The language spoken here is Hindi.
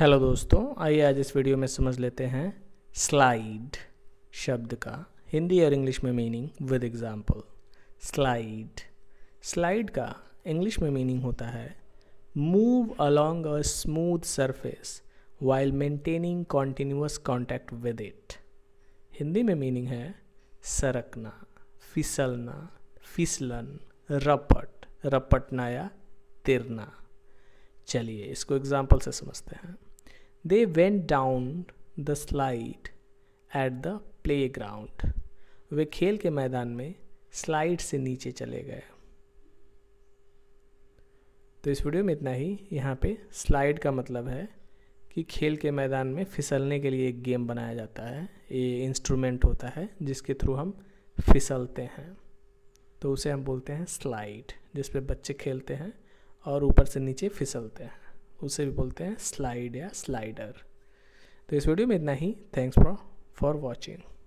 हेलो दोस्तों आइए आज इस वीडियो में समझ लेते हैं स्लाइड शब्द का हिंदी और इंग्लिश में meaning with example slide slide का इंग्लिश में मीनिंग होता है move along a smooth surface while maintaining continuous contact with it Hindi में मीनिंग है सरकना फिसलना फिसलन रपट रपटना या तिरना चलिए इसको एग्जाम्पल से समझते हैं They went down the slide at the playground. वे खेल के मैदान में स्लाइड से नीचे चले गए तो इस वीडियो में इतना ही यहाँ पे स्लाइड का मतलब है कि खेल के मैदान में फिसलने के लिए एक गेम बनाया जाता है ये इंस्ट्रूमेंट होता है जिसके थ्रू हम फिसलते हैं तो उसे हम बोलते हैं स्लाइड जिस पर बच्चे खेलते हैं और ऊपर से नीचे फिसलते हैं उसे भी बोलते हैं स्लाइड या स्लाइडर तो इस वीडियो में इतना ही थैंक्स फॉर फॉर वॉचिंग